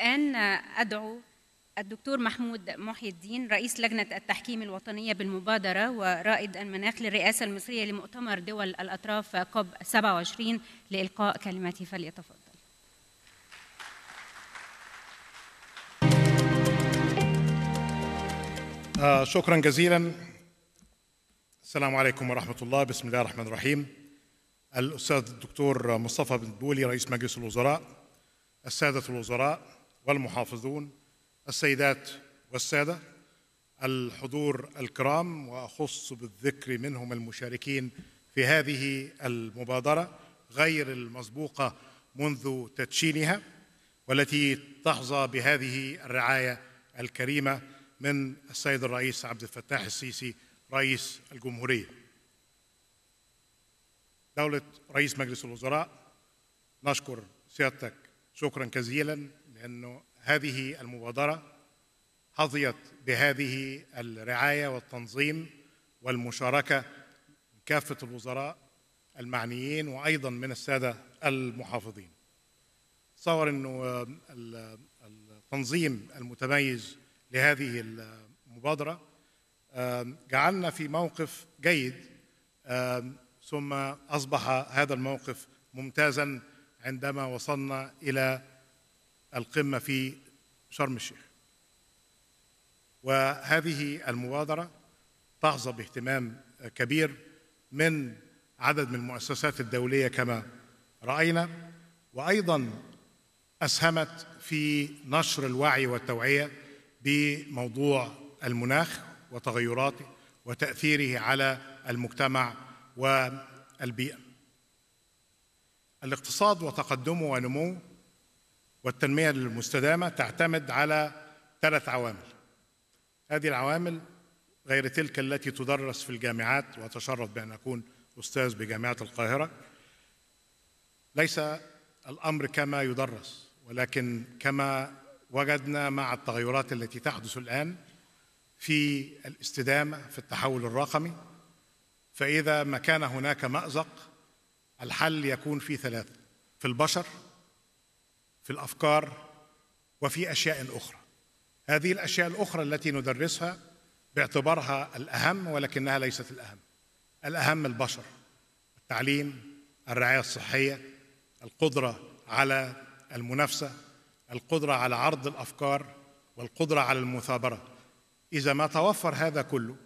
الآن أدعو الدكتور محمود محي الدين رئيس لجنة التحكيم الوطنية بالمبادرة ورائد المناخ للرئاسة المصرية لمؤتمر دول الأطراف كوب 27 لإلقاء كلمته فليتفضل آه، شكرا جزيلا السلام عليكم ورحمة الله بسم الله الرحمن الرحيم الأستاذ الدكتور مصطفى بن بولي رئيس مجلس الوزراء السادة الوزراء والمحافظون السيدات والساده الحضور الكرام واخص بالذكر منهم المشاركين في هذه المبادره غير المسبوقه منذ تدشينها والتي تحظى بهذه الرعايه الكريمه من السيد الرئيس عبد الفتاح السيسي رئيس الجمهوريه. دوله رئيس مجلس الوزراء نشكر سيادتك شكرا جزيلا لأن هذه المبادرة حظيت بهذه الرعاية والتنظيم والمشاركة من كافة الوزراء المعنيين وأيضا من السادة المحافظين تصور أنه آه، التنظيم المتميز لهذه المبادرة آه، جعلنا في موقف جيد آه، ثم أصبح هذا الموقف ممتازا عندما وصلنا إلى القمه في شرم الشيخ وهذه المبادره تحظى باهتمام كبير من عدد من المؤسسات الدوليه كما راينا وايضا اسهمت في نشر الوعي والتوعيه بموضوع المناخ وتغيراته وتاثيره على المجتمع والبيئه الاقتصاد وتقدمه ونموه والتنمية المستدامة تعتمد على ثلاث عوامل هذه العوامل غير تلك التي تدرس في الجامعات وأتشرف بأن أكون أستاذ بجامعة القاهرة ليس الأمر كما يدرس ولكن كما وجدنا مع التغيرات التي تحدث الآن في الاستدامة في التحول الرقمي فإذا ما كان هناك مأزق الحل يكون في ثلاثة في البشر في الافكار وفي اشياء اخرى هذه الاشياء الاخرى التي ندرسها باعتبارها الاهم ولكنها ليست الاهم الاهم البشر التعليم الرعايه الصحيه القدره على المنافسه القدره على عرض الافكار والقدره على المثابره اذا ما توفر هذا كله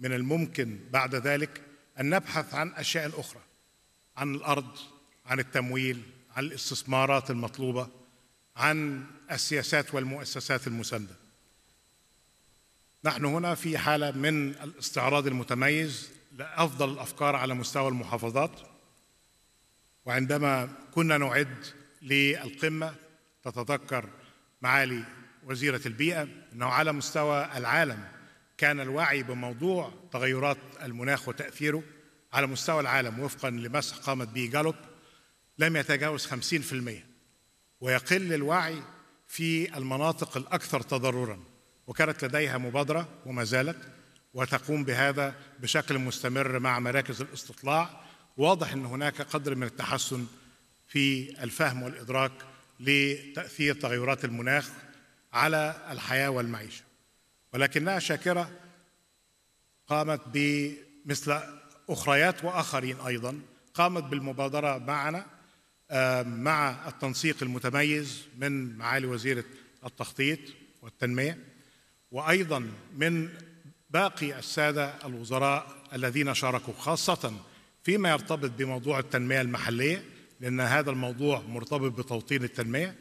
من الممكن بعد ذلك ان نبحث عن اشياء اخرى عن الارض عن التمويل عن الاستثمارات المطلوبه عن السياسات والمؤسسات المسانده. نحن هنا في حاله من الاستعراض المتميز لافضل الافكار على مستوى المحافظات وعندما كنا نعد للقمه تتذكر معالي وزيره البيئه انه على مستوى العالم كان الوعي بموضوع تغيرات المناخ وتاثيره على مستوى العالم وفقا لمسح قامت به جالوب لم يتجاوز 50% ويقل الوعي في المناطق الاكثر تضررا وكانت لديها مبادره وما زالت وتقوم بهذا بشكل مستمر مع مراكز الاستطلاع واضح ان هناك قدر من التحسن في الفهم والادراك لتاثير تغيرات المناخ على الحياه والمعيشه ولكنها شاكره قامت بمثل اخريات واخرين ايضا قامت بالمبادره معنا مع التنسيق المتميز من معالي وزيرة التخطيط والتنمية وأيضا من باقي السادة الوزراء الذين شاركوا خاصة فيما يرتبط بموضوع التنمية المحلية لأن هذا الموضوع مرتبط بتوطين التنمية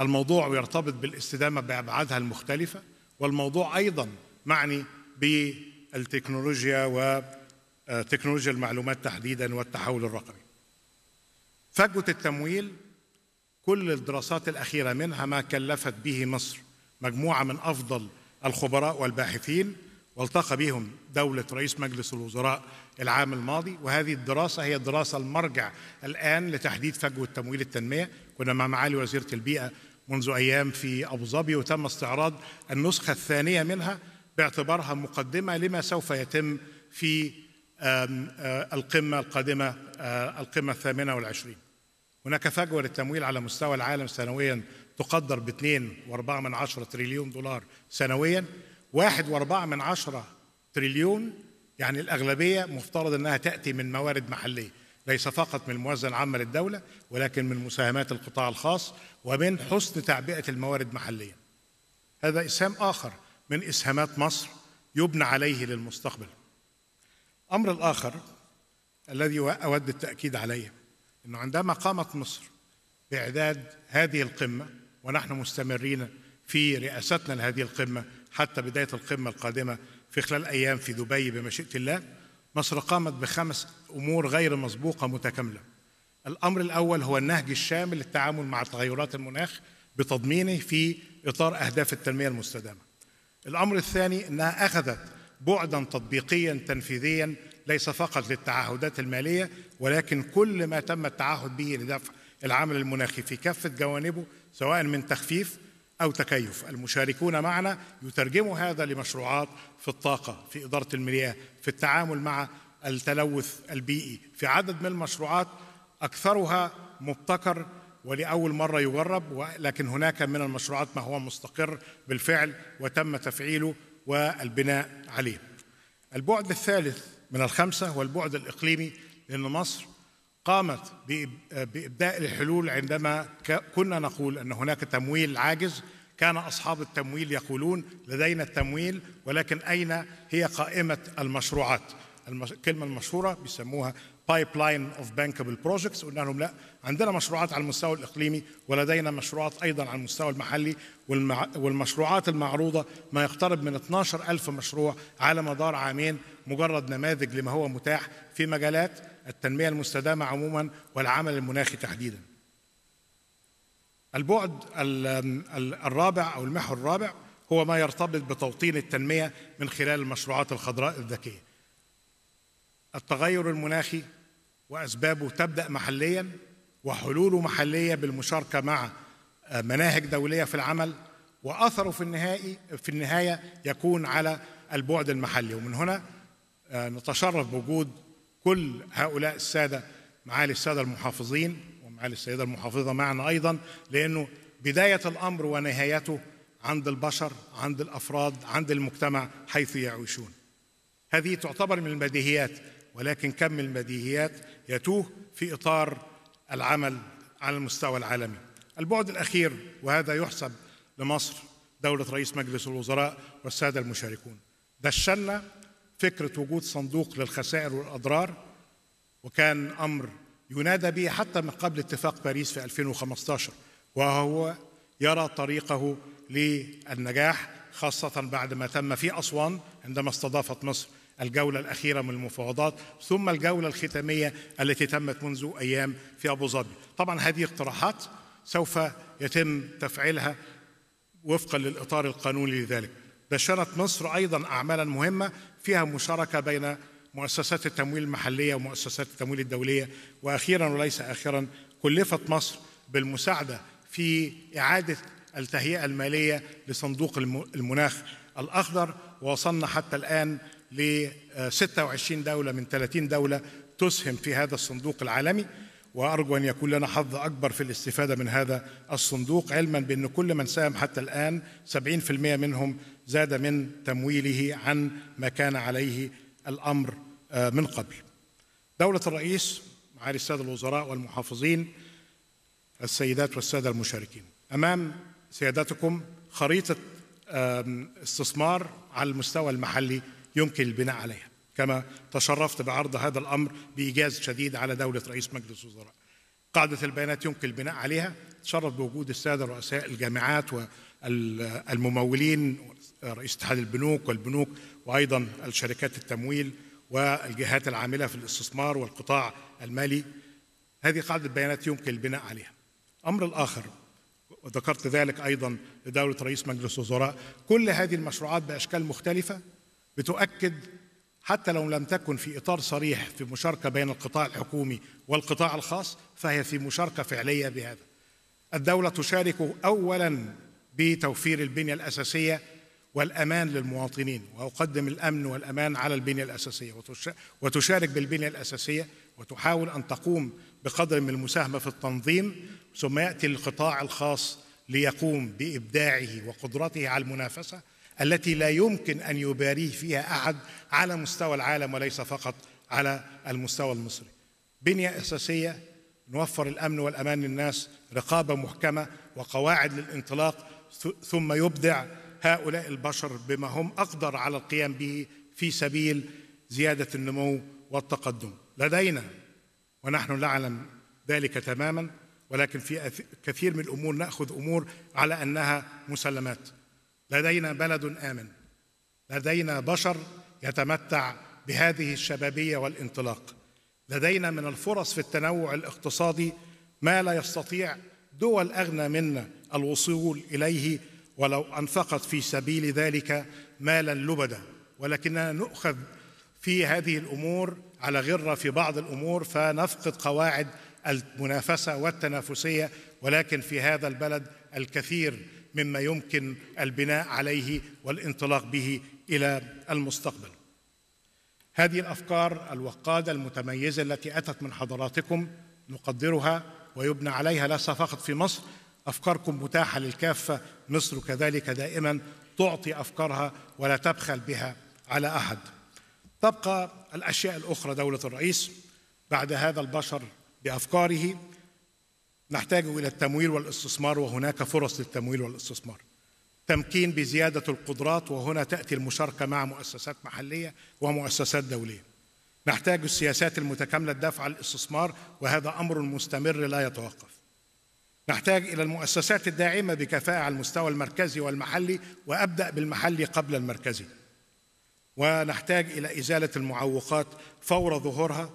الموضوع يرتبط بالاستدامة بأبعادها المختلفة والموضوع أيضا معني بالتكنولوجيا وتكنولوجيا آه، المعلومات تحديدا والتحول الرقمي فجوة التمويل كل الدراسات الأخيرة منها ما كلفت به مصر مجموعة من أفضل الخبراء والباحثين والتقى بهم دولة رئيس مجلس الوزراء العام الماضي وهذه الدراسة هي الدراسة المرجع الآن لتحديد فجوة تمويل التنمية كنا مع معالي وزيرة البيئة منذ أيام في أبو ظبي وتم استعراض النسخة الثانية منها باعتبارها مقدمة لما سوف يتم في آه، القمة القادمة آه، القمة الثامنة والعشرين هناك فجوة للتمويل على مستوى العالم سنويا تقدر ب 2.4 تريليون دولار سنويا 1.4 تريليون يعني الأغلبية مفترض أنها تأتي من موارد محلية ليس فقط من الموازنة العامة للدولة ولكن من مساهمات القطاع الخاص ومن حسن تعبئة الموارد محليا هذا إسهام آخر من إسهامات مصر يبنى عليه للمستقبل الأمر الآخر الذي أود التأكيد عليه أنه عندما قامت مصر بإعداد هذه القمة ونحن مستمرين في رئاستنا لهذه القمة حتى بداية القمة القادمة في خلال أيام في دبي بمشيئة الله مصر قامت بخمس أمور غير مسبوقة متكاملة الأمر الأول هو النهج الشامل للتعامل مع تغيرات المناخ بتضمينه في إطار أهداف التنمية المستدامة الأمر الثاني أنها أخذت بعدا تطبيقيا تنفيذيا ليس فقط للتعهدات الماليه ولكن كل ما تم التعهد به لدفع العمل المناخي في كافه جوانبه سواء من تخفيف او تكيف المشاركون معنا يترجموا هذا لمشروعات في الطاقه في اداره المياه في التعامل مع التلوث البيئي في عدد من المشروعات اكثرها مبتكر ولاول مره يجرب ولكن هناك من المشروعات ما هو مستقر بالفعل وتم تفعيله والبناء عليه البعد الثالث من الخمسة هو البعد الإقليمي لأن مصر قامت بإبداء الحلول عندما كنا نقول أن هناك تمويل عاجز كان أصحاب التمويل يقولون لدينا التمويل ولكن أين هي قائمة المشروعات الكلمة المشهورة بيسموها pipeline اوف بانكبل projects قلنا لهم لا عندنا مشروعات على المستوى الاقليمي ولدينا مشروعات ايضا على المستوى المحلي والمع... والمشروعات المعروضه ما يقترب من 12000 مشروع على مدار عامين مجرد نماذج لما هو متاح في مجالات التنميه المستدامه عموما والعمل المناخي تحديدا. البعد الرابع او المحور الرابع هو ما يرتبط بتوطين التنميه من خلال المشروعات الخضراء الذكيه. التغير المناخي واسبابه تبدا محليا وحلوله محليه بالمشاركه مع آه، مناهج دوليه في العمل واثره في النهائي في النهايه يكون على البعد المحلي ومن هنا آه، نتشرف بوجود كل هؤلاء الساده معالي الساده المحافظين ومعالي السيده المحافظه معنا ايضا لانه بدايه الامر ونهايته عند البشر عند الافراد عند المجتمع حيث يعيشون هذه تعتبر من البديهيات ولكن كم البديهيات يتوه في إطار العمل على المستوى العالمي البعد الأخير وهذا يحسب لمصر دولة رئيس مجلس الوزراء والسادة المشاركون دشلنا فكرة وجود صندوق للخسائر والأضرار وكان أمر ينادى به حتى من قبل اتفاق باريس في 2015 وهو يرى طريقه للنجاح خاصة بعد ما تم في أسوان عندما استضافت مصر الجولة الأخيرة من المفاوضات ثم الجولة الختامية التي تمت منذ أيام في أبو ظبي طبعا هذه اقتراحات سوف يتم تفعيلها وفقا للإطار القانوني لذلك دشنت مصر أيضا أعمالا مهمة فيها مشاركة بين مؤسسات التمويل المحلية ومؤسسات التمويل الدولية وأخيرا وليس آخرا كلفت مصر بالمساعدة في إعادة التهيئة المالية لصندوق المناخ الأخضر ووصلنا حتى الآن ل 26 آه، دولة من 30 دولة تسهم في هذا الصندوق العالمي وأرجو أن يكون لنا حظ أكبر في الاستفادة من هذا الصندوق علما بأن كل من ساهم حتى الآن 70% منهم زاد من تمويله عن ما كان عليه الأمر آه، من قبل دولة الرئيس معالي السادة الوزراء والمحافظين السيدات والسادة المشاركين أمام سيادتكم خريطة استثمار على المستوى المحلي يمكن البناء عليها كما تشرفت بعرض هذا الامر بايجاز شديد على دوله رئيس مجلس الوزراء. قاعده البيانات يمكن البناء عليها تشرف بوجود الساده رؤساء الجامعات والممولين رئيس اتحاد البنوك والبنوك وايضا الشركات التمويل والجهات العامله في الاستثمار والقطاع المالي هذه قاعده بيانات يمكن البناء عليها. أمر الاخر وذكرت ذلك ايضا لدوله رئيس مجلس الوزراء كل هذه المشروعات باشكال مختلفه بتؤكد حتى لو لم تكن في اطار صريح في مشاركه بين القطاع الحكومي والقطاع الخاص فهي في مشاركه فعليه بهذا. الدوله تشارك اولا بتوفير البنيه الاساسيه والامان للمواطنين واقدم الامن والامان على البنيه الاساسيه وتشارك بالبنيه الاساسيه وتحاول ان تقوم بقدر من المساهمه في التنظيم ثم ياتي القطاع الخاص ليقوم بابداعه وقدرته على المنافسه التي لا يمكن ان يباريه فيها احد على مستوى العالم وليس فقط على المستوى المصري. بنيه اساسيه نوفر الامن والامان للناس، رقابه محكمه وقواعد للانطلاق ثم يبدع هؤلاء البشر بما هم اقدر على القيام به في سبيل زياده النمو والتقدم. لدينا ونحن نعلم ذلك تماما ولكن في كثير من الامور ناخذ امور على انها مسلمات لدينا بلد امن لدينا بشر يتمتع بهذه الشبابيه والانطلاق لدينا من الفرص في التنوع الاقتصادي ما لا يستطيع دول اغنى منا الوصول اليه ولو انفقت في سبيل ذلك مالا لبدا ولكننا نؤخذ في هذه الامور على غره في بعض الامور فنفقد قواعد المنافسه والتنافسيه ولكن في هذا البلد الكثير مما يمكن البناء عليه والانطلاق به الى المستقبل هذه الافكار الوقاده المتميزه التي اتت من حضراتكم نقدرها ويبنى عليها ليس فقط في مصر افكاركم متاحه للكافه مصر كذلك دائما تعطي افكارها ولا تبخل بها على احد تبقى الاشياء الاخرى دوله الرئيس بعد هذا البشر بافكاره نحتاج الى التمويل والاستثمار وهناك فرص للتمويل والاستثمار تمكين بزياده القدرات وهنا تاتي المشاركه مع مؤسسات محليه ومؤسسات دوليه نحتاج السياسات المتكامله الدافعه للاستثمار وهذا امر مستمر لا يتوقف نحتاج الى المؤسسات الداعمه بكفاءه على المستوى المركزي والمحلي وابدا بالمحلي قبل المركزي ونحتاج الى ازاله المعوقات فور ظهورها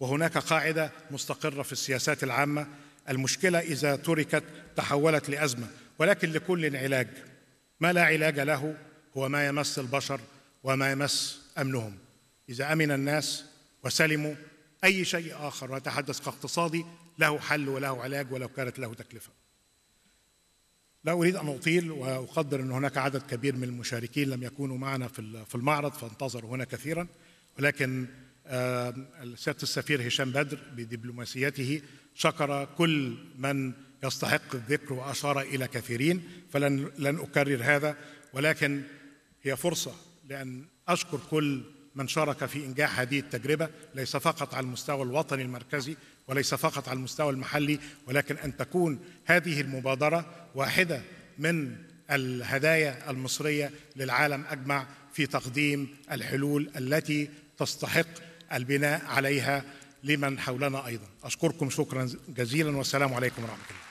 وهناك قاعده مستقره في السياسات العامه المشكلة إذا تركت تحولت لأزمة ولكن لكل علاج ما لا علاج له هو ما يمس البشر وما يمس أمنهم إذا أمن الناس وسلموا أي شيء آخر وأتحدث كاقتصادي له حل وله علاج ولو كانت له تكلفة لا أريد أن أطيل وأقدر أن هناك عدد كبير من المشاركين لم يكونوا معنا في المعرض فانتظروا هنا كثيرا ولكن سيادة السفير هشام بدر بدبلوماسيته شكر كل من يستحق الذكر واشار الى كثيرين فلن لن اكرر هذا ولكن هي فرصه لان اشكر كل من شارك في انجاح هذه التجربه ليس فقط على المستوى الوطني المركزي وليس فقط على المستوى المحلي ولكن ان تكون هذه المبادره واحده من الهدايا المصريه للعالم اجمع في تقديم الحلول التي تستحق البناء عليها لمن حولنا ايضا اشكركم شكرا جزيلا والسلام عليكم ورحمه الله